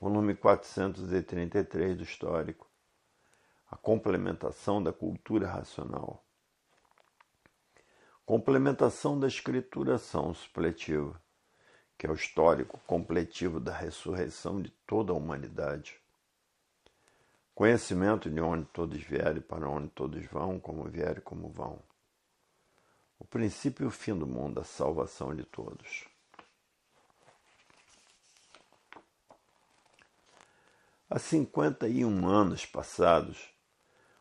volume 433 do Histórico, a complementação da cultura racional. Complementação da escrituração supletiva, que é o histórico completivo da ressurreição de toda a humanidade. Conhecimento de onde todos vierem, para onde todos vão, como vierem, como vão. O princípio e o fim do mundo, a salvação de todos. Há 51 anos passados,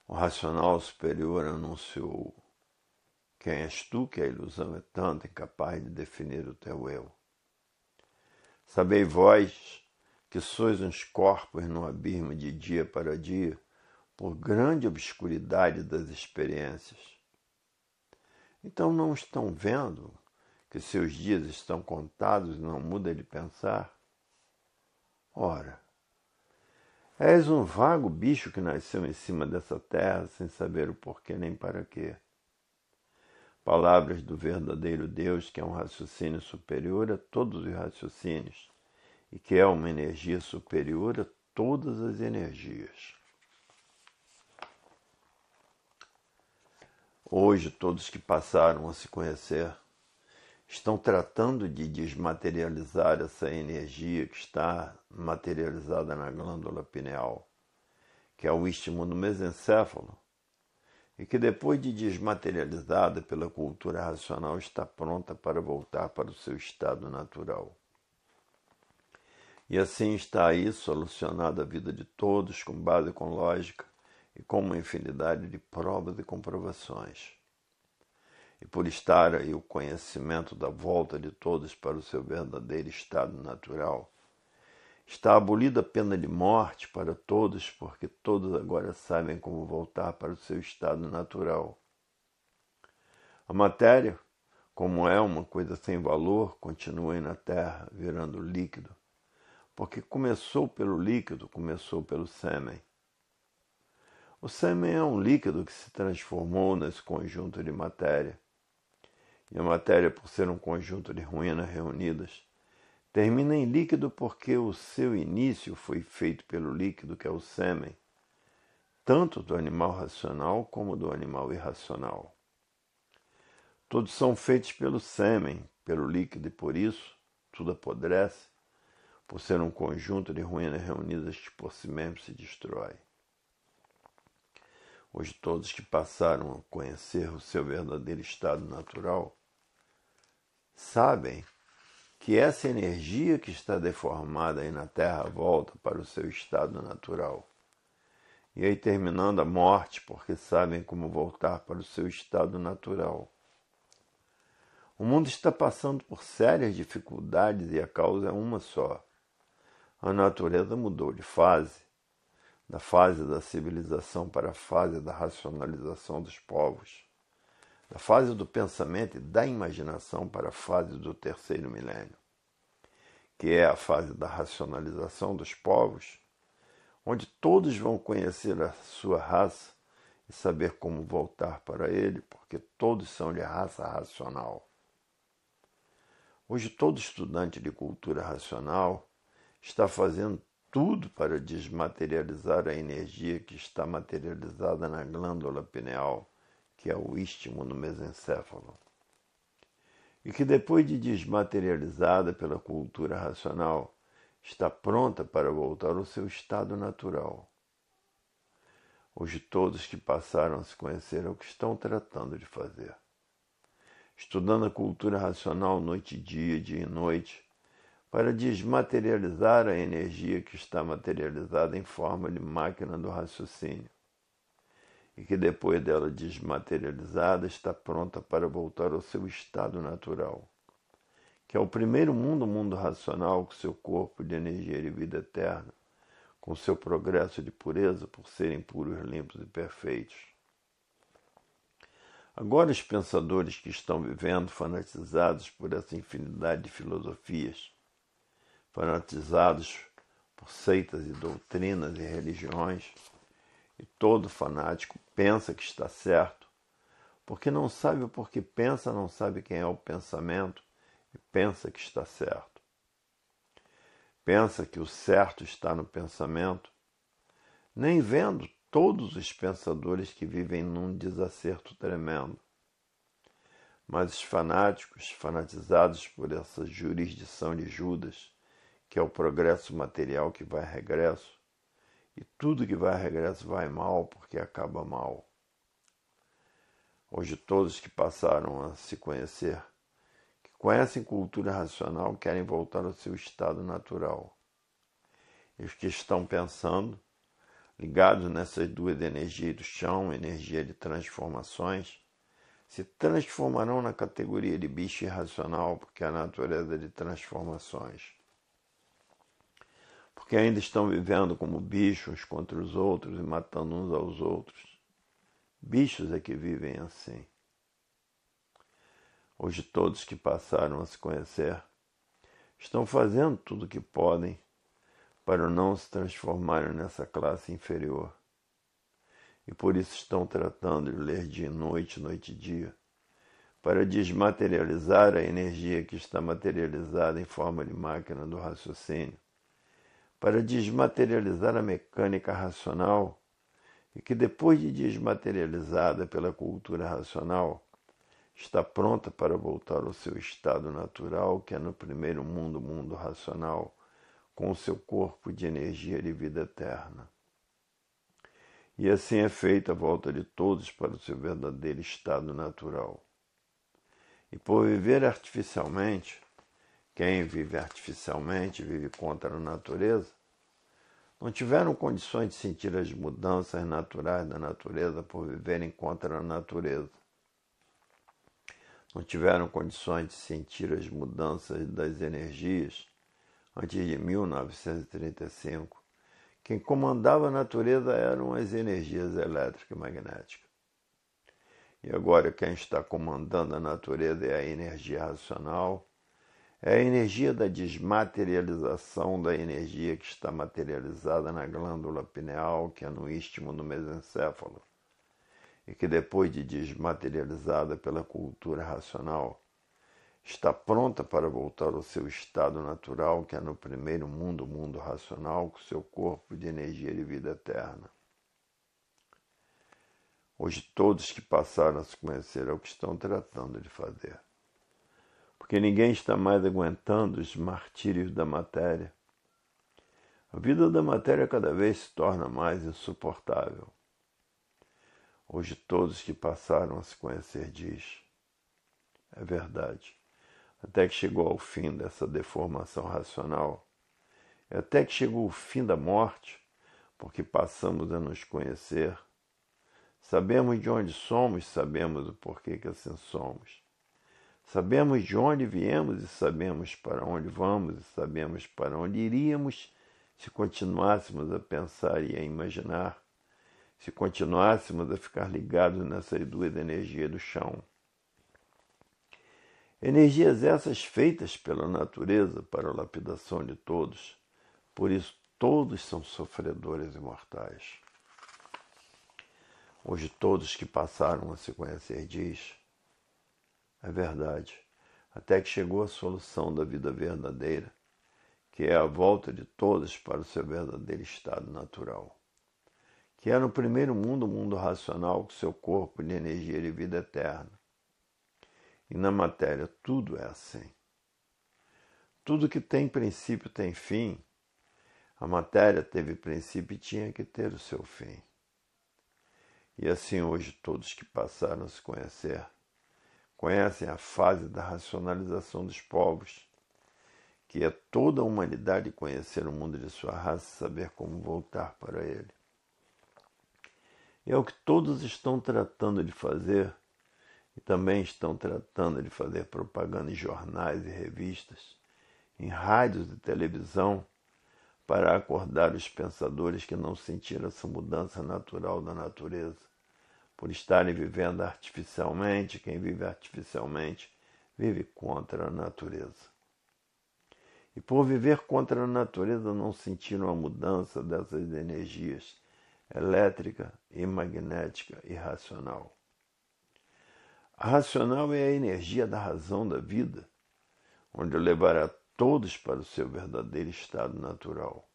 o racional superior anunciou: Quem és tu que a ilusão é tanta incapaz de definir o teu eu? Sabei vós que sois uns corpos no abismo de dia para dia, por grande obscuridade das experiências. Então não estão vendo que seus dias estão contados e não muda de pensar? Ora, És um vago bicho que nasceu em cima dessa terra sem saber o porquê nem para quê. Palavras do verdadeiro Deus, que é um raciocínio superior a todos os raciocínios e que é uma energia superior a todas as energias. Hoje, todos que passaram a se conhecer estão tratando de desmaterializar essa energia que está materializada na glândula pineal, que é o istmo do mesencéfalo, e que depois de desmaterializada pela cultura racional está pronta para voltar para o seu estado natural. E assim está aí solucionada a vida de todos com base com lógica e com uma infinidade de provas e comprovações e por estar aí o conhecimento da volta de todos para o seu verdadeiro estado natural. Está abolida a pena de morte para todos, porque todos agora sabem como voltar para o seu estado natural. A matéria, como é uma coisa sem valor, continua aí na terra, virando líquido, porque começou pelo líquido, começou pelo sêmen. O sêmen é um líquido que se transformou nesse conjunto de matéria e a matéria, por ser um conjunto de ruínas reunidas, termina em líquido porque o seu início foi feito pelo líquido que é o sêmen, tanto do animal racional como do animal irracional. Todos são feitos pelo sêmen, pelo líquido, e por isso tudo apodrece, por ser um conjunto de ruínas reunidas que por si mesmo se destrói. Hoje, todos que passaram a conhecer o seu verdadeiro estado natural sabem que essa energia que está deformada aí na Terra volta para o seu estado natural. E aí terminando a morte, porque sabem como voltar para o seu estado natural. O mundo está passando por sérias dificuldades e a causa é uma só. A natureza mudou de fase, da fase da civilização para a fase da racionalização dos povos da fase do pensamento e da imaginação para a fase do terceiro milênio, que é a fase da racionalização dos povos, onde todos vão conhecer a sua raça e saber como voltar para ele, porque todos são de raça racional. Hoje, todo estudante de cultura racional está fazendo tudo para desmaterializar a energia que está materializada na glândula pineal que é o istmo no mesencéfalo, e que depois de desmaterializada pela cultura racional, está pronta para voltar ao seu estado natural. Hoje todos que passaram a se conhecer é o que estão tratando de fazer. Estudando a cultura racional noite e dia, dia e noite, para desmaterializar a energia que está materializada em forma de máquina do raciocínio e que depois dela desmaterializada está pronta para voltar ao seu estado natural, que é o primeiro mundo, o mundo racional, com seu corpo de energia e vida eterna, com seu progresso de pureza por serem puros, limpos e perfeitos. Agora os pensadores que estão vivendo fanatizados por essa infinidade de filosofias, fanatizados por seitas e doutrinas e religiões, e todo fanático pensa que está certo, porque não sabe o porquê pensa, não sabe quem é o pensamento e pensa que está certo. Pensa que o certo está no pensamento, nem vendo todos os pensadores que vivem num desacerto tremendo. Mas os fanáticos, fanatizados por essa jurisdição de Judas, que é o progresso material que vai a regresso, e tudo que vai a regresso vai mal porque acaba mal. Hoje, todos que passaram a se conhecer, que conhecem cultura racional, querem voltar ao seu estado natural. E os que estão pensando, ligados nessas duas energias do chão, energia de transformações, se transformarão na categoria de bicho irracional, porque é a natureza é de transformações porque ainda estão vivendo como bichos contra os outros e matando uns aos outros. Bichos é que vivem assim. Hoje, todos que passaram a se conhecer estão fazendo tudo o que podem para não se transformarem nessa classe inferior. E por isso estão tratando de ler dia e noite, noite e dia, para desmaterializar a energia que está materializada em forma de máquina do raciocínio para desmaterializar a mecânica racional e que, depois de desmaterializada pela cultura racional, está pronta para voltar ao seu estado natural, que é no primeiro mundo, mundo racional, com o seu corpo de energia e vida eterna. E assim é feita a volta de todos para o seu verdadeiro estado natural. E por viver artificialmente, quem vive artificialmente, vive contra a natureza, não tiveram condições de sentir as mudanças naturais da natureza por viverem contra a natureza. Não tiveram condições de sentir as mudanças das energias antes de 1935. Quem comandava a natureza eram as energias elétrica e magnética. E agora quem está comandando a natureza é a energia racional, é a energia da desmaterialização da energia que está materializada na glândula pineal, que é no istmo do mesencéfalo, e que depois de desmaterializada pela cultura racional, está pronta para voltar ao seu estado natural, que é no primeiro mundo, o mundo racional, com seu corpo de energia de vida eterna. Hoje todos que passaram a se conhecer é o que estão tratando de fazer porque ninguém está mais aguentando os martírios da matéria. A vida da matéria cada vez se torna mais insuportável. Hoje todos que passaram a se conhecer diz. É verdade. Até que chegou ao fim dessa deformação racional, até que chegou o fim da morte, porque passamos a nos conhecer. Sabemos de onde somos, sabemos o porquê que assim somos. Sabemos de onde viemos e sabemos para onde vamos e sabemos para onde iríamos se continuássemos a pensar e a imaginar, se continuássemos a ficar ligados nessa doida energia do chão. Energias essas feitas pela natureza para a lapidação de todos, por isso todos são sofredores imortais. Hoje todos que passaram a se conhecer diz é verdade, até que chegou a solução da vida verdadeira, que é a volta de todos para o seu verdadeiro estado natural. Que era é o primeiro mundo, o mundo racional, com seu corpo de energia e vida eterna. E na matéria tudo é assim. Tudo que tem princípio tem fim. A matéria teve princípio e tinha que ter o seu fim. E assim hoje todos que passaram a se conhecer conhecem a fase da racionalização dos povos, que é toda a humanidade conhecer o mundo de sua raça e saber como voltar para ele. É o que todos estão tratando de fazer e também estão tratando de fazer propaganda em jornais e revistas, em rádios e televisão, para acordar os pensadores que não sentiram essa mudança natural da natureza por estarem vivendo artificialmente. Quem vive artificialmente vive contra a natureza. E por viver contra a natureza, não sentiram a mudança dessas energias elétrica e magnética e racional. A racional é a energia da razão da vida, onde levará todos para o seu verdadeiro estado natural.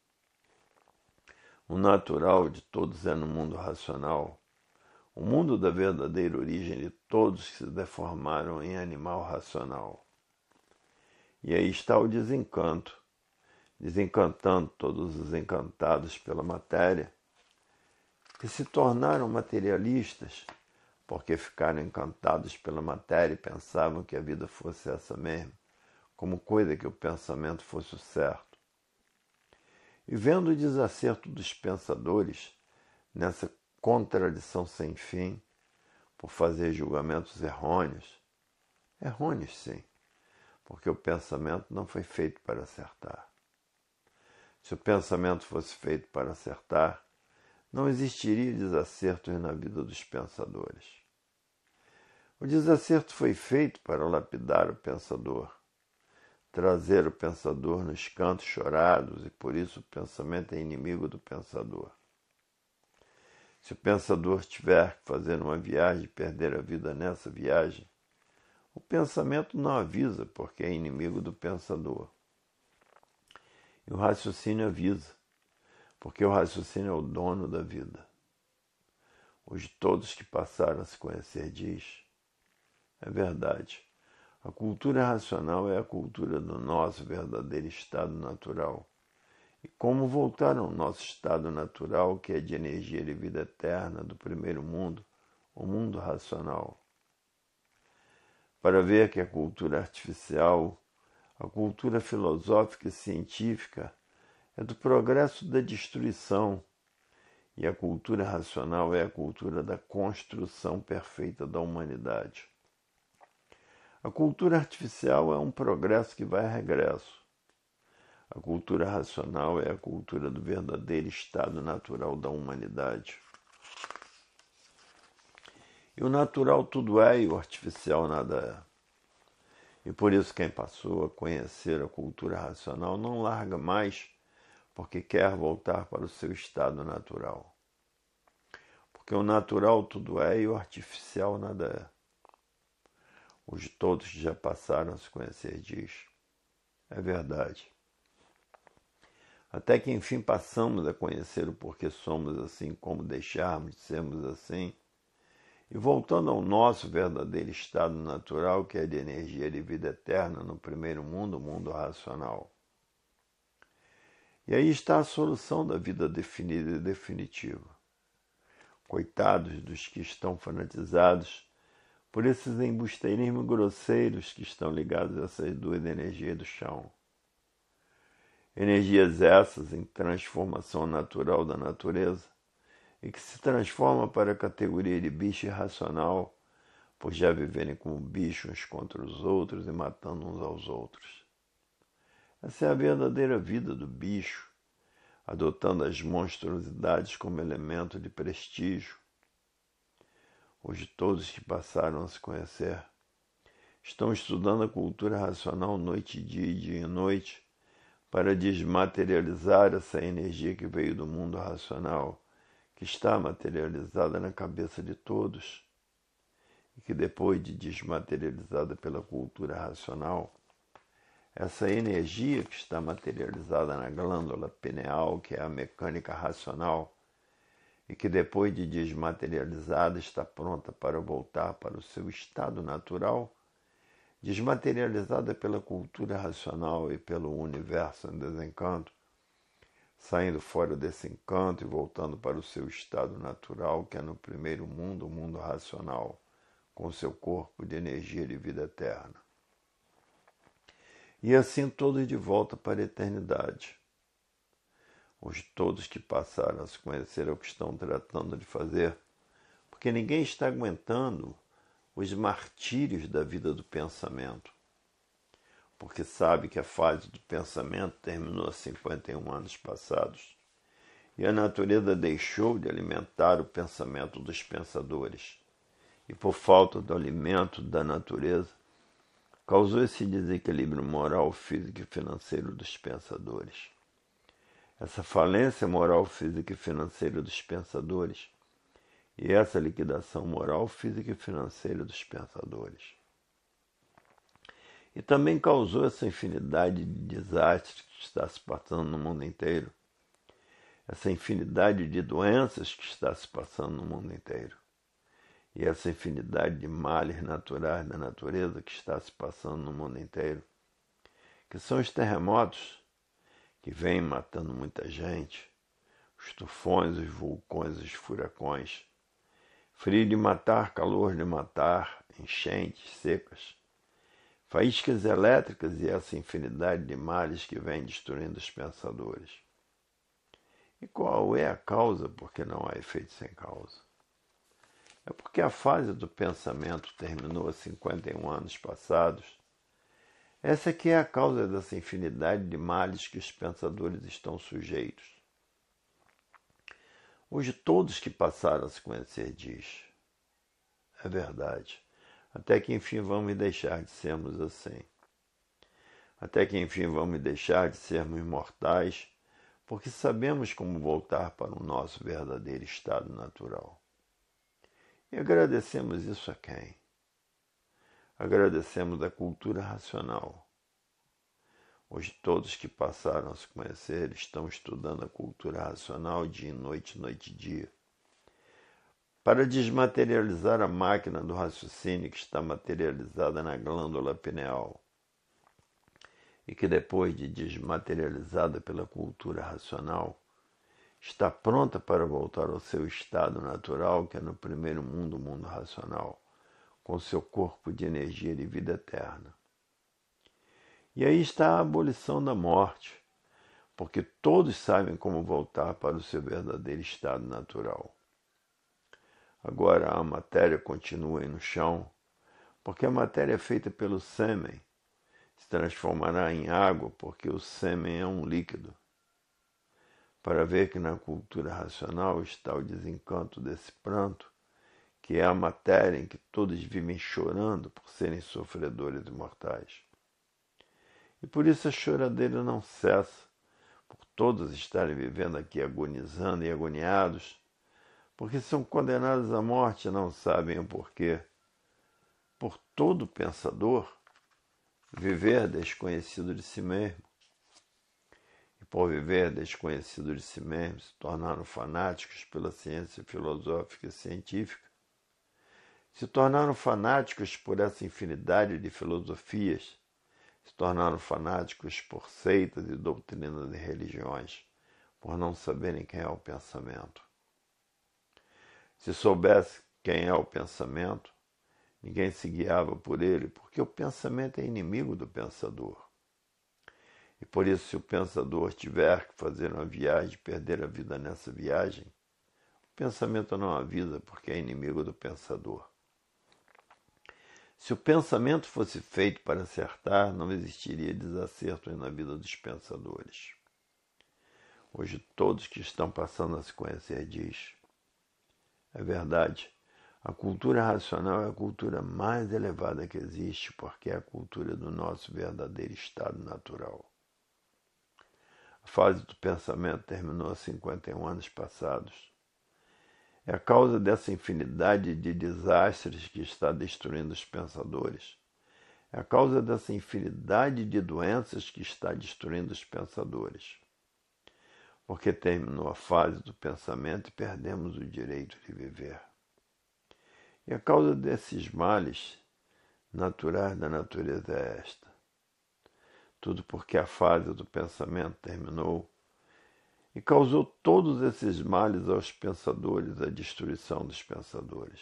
O natural de todos é no mundo racional, o mundo da verdadeira origem de todos que se deformaram em animal racional. E aí está o desencanto, desencantando todos os encantados pela matéria, que se tornaram materialistas porque ficaram encantados pela matéria e pensavam que a vida fosse essa mesmo, como coisa que o pensamento fosse o certo. E vendo o desacerto dos pensadores nessa contradição sem fim, por fazer julgamentos errôneos. Errôneos, sim, porque o pensamento não foi feito para acertar. Se o pensamento fosse feito para acertar, não existiria desacertos na vida dos pensadores. O desacerto foi feito para lapidar o pensador, trazer o pensador nos cantos chorados, e por isso o pensamento é inimigo do pensador. Se o pensador tiver que fazer uma viagem e perder a vida nessa viagem, o pensamento não avisa, porque é inimigo do pensador. E o raciocínio avisa, porque o raciocínio é o dono da vida. Hoje todos que passaram a se conhecer diz, é verdade. A cultura racional é a cultura do nosso verdadeiro estado natural, e como voltar ao nosso estado natural, que é de energia e vida eterna do primeiro mundo, o mundo racional. Para ver que a cultura artificial, a cultura filosófica e científica é do progresso da destruição, e a cultura racional é a cultura da construção perfeita da humanidade. A cultura artificial é um progresso que vai a regresso a cultura racional é a cultura do verdadeiro estado natural da humanidade. E o natural tudo é e o artificial nada é. E por isso quem passou a conhecer a cultura racional não larga mais porque quer voltar para o seu estado natural. Porque o natural tudo é e o artificial nada é. Os todos já passaram a se conhecer diz. É verdade até que enfim passamos a conhecer o porquê somos assim, como deixarmos de sermos assim. E voltando ao nosso verdadeiro estado natural, que é de energia de vida eterna no primeiro mundo, o mundo racional. E aí está a solução da vida definida e definitiva. Coitados dos que estão fanatizados por esses embusteirismos grosseiros que estão ligados a essas duas energias do chão energias essas em transformação natural da natureza e que se transforma para a categoria de bicho irracional por já viverem como bichos uns contra os outros e matando uns aos outros. Essa é a verdadeira vida do bicho, adotando as monstruosidades como elemento de prestígio. Hoje todos que passaram a se conhecer estão estudando a cultura racional noite e dia e dia e noite, para desmaterializar essa energia que veio do mundo racional, que está materializada na cabeça de todos, e que depois de desmaterializada pela cultura racional, essa energia que está materializada na glândula pineal, que é a mecânica racional, e que depois de desmaterializada está pronta para voltar para o seu estado natural, desmaterializada pela cultura racional e pelo universo em desencanto, saindo fora desse encanto e voltando para o seu estado natural, que é no primeiro mundo, o mundo racional, com seu corpo de energia de vida eterna. E assim todos de volta para a eternidade. Os todos que passaram a se conhecer é o que estão tratando de fazer, porque ninguém está aguentando os martírios da vida do pensamento, porque sabe que a fase do pensamento terminou há 51 anos passados e a natureza deixou de alimentar o pensamento dos pensadores e, por falta do alimento da natureza, causou esse desequilíbrio moral, físico e financeiro dos pensadores. Essa falência moral, física e financeira dos pensadores e essa liquidação moral, física e financeira dos pensadores. E também causou essa infinidade de desastres que está se passando no mundo inteiro, essa infinidade de doenças que está se passando no mundo inteiro, e essa infinidade de males naturais da natureza que está se passando no mundo inteiro, que são os terremotos que vêm matando muita gente, os tufões, os vulcões, os furacões, frio de matar, calor de matar, enchentes, secas, faíscas elétricas e essa infinidade de males que vem destruindo os pensadores. E qual é a causa porque não há efeito sem causa? É porque a fase do pensamento terminou há 51 anos passados. Essa que é a causa dessa infinidade de males que os pensadores estão sujeitos. Hoje todos que passaram a se conhecer diz. É verdade. Até que enfim vamos deixar de sermos assim. Até que enfim vamos deixar de sermos imortais, porque sabemos como voltar para o nosso verdadeiro estado natural. E agradecemos isso a quem? Agradecemos a cultura racional, Hoje todos que passaram a se conhecer estão estudando a cultura racional de noite, noite e dia. Para desmaterializar a máquina do raciocínio que está materializada na glândula pineal e que depois de desmaterializada pela cultura racional, está pronta para voltar ao seu estado natural, que é no primeiro mundo, o mundo racional, com seu corpo de energia e vida eterna. E aí está a abolição da morte, porque todos sabem como voltar para o seu verdadeiro estado natural. Agora a matéria continua no chão, porque a matéria é feita pelo sêmen se transformará em água, porque o sêmen é um líquido. Para ver que na cultura racional está o desencanto desse pranto, que é a matéria em que todos vivem chorando por serem sofredores mortais. E por isso a choradeira não cessa, por todos estarem vivendo aqui agonizando e agoniados, porque são condenados à morte e não sabem o porquê. Por todo pensador, viver desconhecido de si mesmo. E por viver desconhecido de si mesmo, se tornaram fanáticos pela ciência filosófica e científica. Se tornaram fanáticos por essa infinidade de filosofias se tornaram fanáticos por seitas e doutrinas de religiões, por não saberem quem é o pensamento. Se soubesse quem é o pensamento, ninguém se guiava por ele, porque o pensamento é inimigo do pensador. E por isso, se o pensador tiver que fazer uma viagem, perder a vida nessa viagem, o pensamento não avisa, porque é inimigo do pensador. Se o pensamento fosse feito para acertar, não existiria desacerto na vida dos pensadores. Hoje todos que estão passando a se conhecer diz. É verdade. A cultura racional é a cultura mais elevada que existe, porque é a cultura do nosso verdadeiro estado natural. A fase do pensamento terminou há 51 anos passados é a causa dessa infinidade de desastres que está destruindo os pensadores. É a causa dessa infinidade de doenças que está destruindo os pensadores. Porque terminou a fase do pensamento e perdemos o direito de viver. E a causa desses males naturais da natureza é esta. Tudo porque a fase do pensamento terminou e causou todos esses males aos pensadores, a destruição dos pensadores,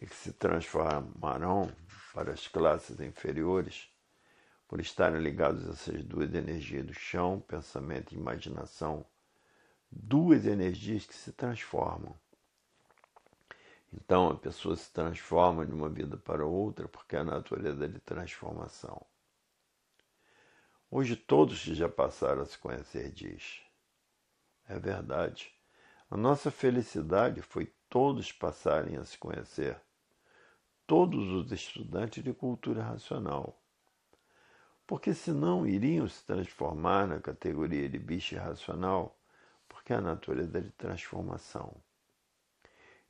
e que se transformarão para as classes inferiores por estarem ligados a essas duas energias do chão, pensamento e imaginação, duas energias que se transformam. Então a pessoa se transforma de uma vida para outra porque é a natureza é de transformação. Hoje todos que já passaram a se conhecer diz é verdade. A nossa felicidade foi todos passarem a se conhecer, todos os estudantes de cultura racional. Porque senão iriam se transformar na categoria de bicho irracional, porque a natureza é de transformação.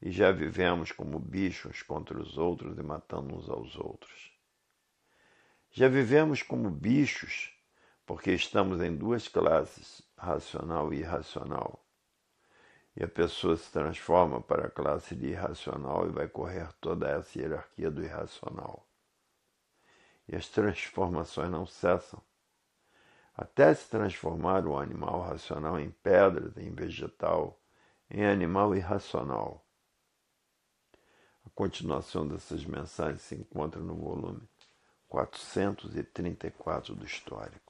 E já vivemos como bichos contra os outros e matando uns aos outros. Já vivemos como bichos, porque estamos em duas classes, racional e irracional. E a pessoa se transforma para a classe de irracional e vai correr toda essa hierarquia do irracional. E as transformações não cessam. Até se transformar o animal racional em pedra, em vegetal, em animal irracional. A continuação dessas mensagens se encontra no volume 434 do Histórico.